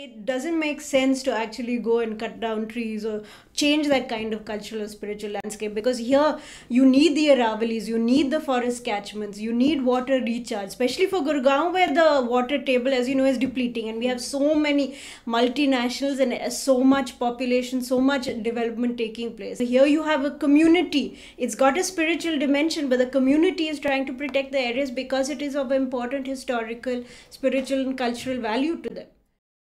it doesn't make sense to actually go and cut down trees or change that kind of cultural spiritual landscape because here you need the aravalis you need the forest catchments you need water recharge especially for gurgaon where the water table as you know is depleting and we have so many multinationals and so much population so much development taking place so here you have a community it's got a spiritual dimension but the community is trying to protect the areas because it is of important historical spiritual and cultural value to them